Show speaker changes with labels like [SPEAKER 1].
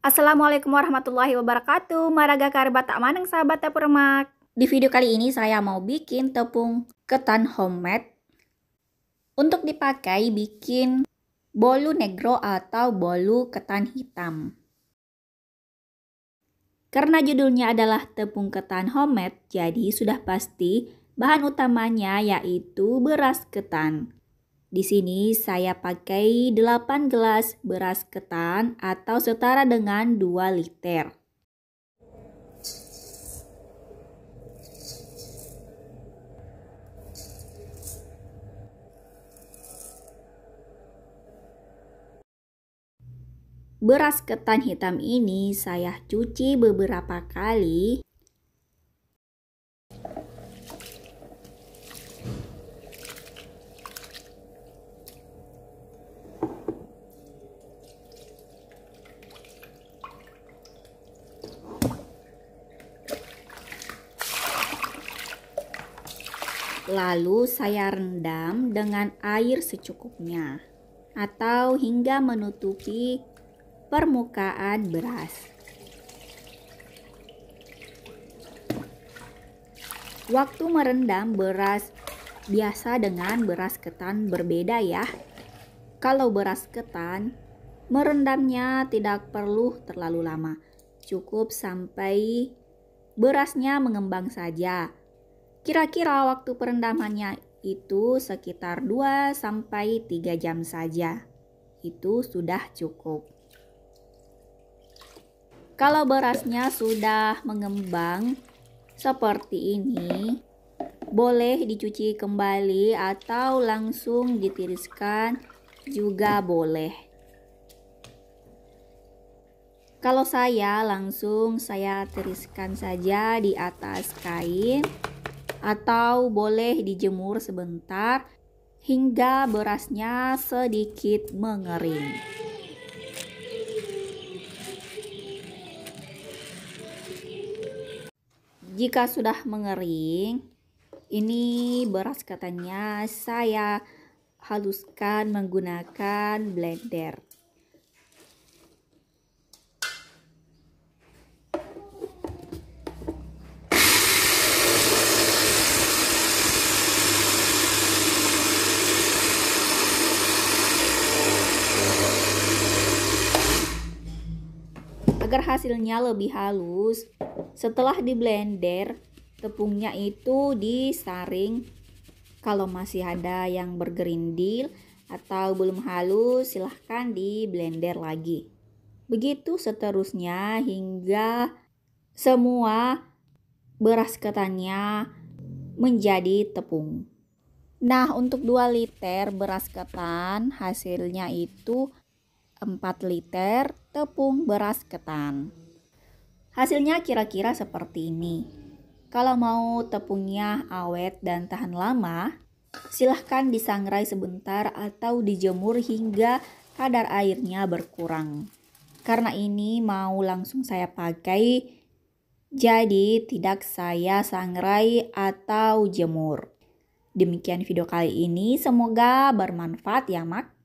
[SPEAKER 1] Assalamualaikum warahmatullahi wabarakatuh. Maraga karba tak maneng sahabat dapur mak. Di video kali ini saya mau bikin tepung ketan homemade untuk dipakai bikin bolu negro atau bolu ketan hitam. Karena judulnya adalah tepung ketan homemade, jadi sudah pasti bahan utamanya yaitu beras ketan. Di sini saya pakai 8 gelas beras ketan atau setara dengan 2 liter. Beras ketan hitam ini saya cuci beberapa kali Lalu saya rendam dengan air secukupnya atau hingga menutupi permukaan beras. Waktu merendam beras biasa dengan beras ketan berbeda ya. Kalau beras ketan, merendamnya tidak perlu terlalu lama. Cukup sampai berasnya mengembang saja Kira-kira waktu perendamannya itu sekitar 2 sampai 3 jam saja. Itu sudah cukup. Kalau berasnya sudah mengembang seperti ini, boleh dicuci kembali atau langsung ditiriskan juga boleh. Kalau saya langsung saya tiriskan saja di atas kain atau boleh dijemur sebentar hingga berasnya sedikit mengering. Jika sudah mengering, ini beras katanya saya haluskan menggunakan blender. agar hasilnya lebih halus. Setelah di blender, tepungnya itu disaring. Kalau masih ada yang bergerindil atau belum halus, silahkan di blender lagi. Begitu seterusnya hingga semua beras ketannya menjadi tepung. Nah, untuk 2 liter beras ketan hasilnya itu 4 liter tepung beras ketan. Hasilnya kira-kira seperti ini. Kalau mau tepungnya awet dan tahan lama, silahkan disangrai sebentar atau dijemur hingga kadar airnya berkurang. Karena ini mau langsung saya pakai, jadi tidak saya sangrai atau jemur. Demikian video kali ini, semoga bermanfaat ya, Mak.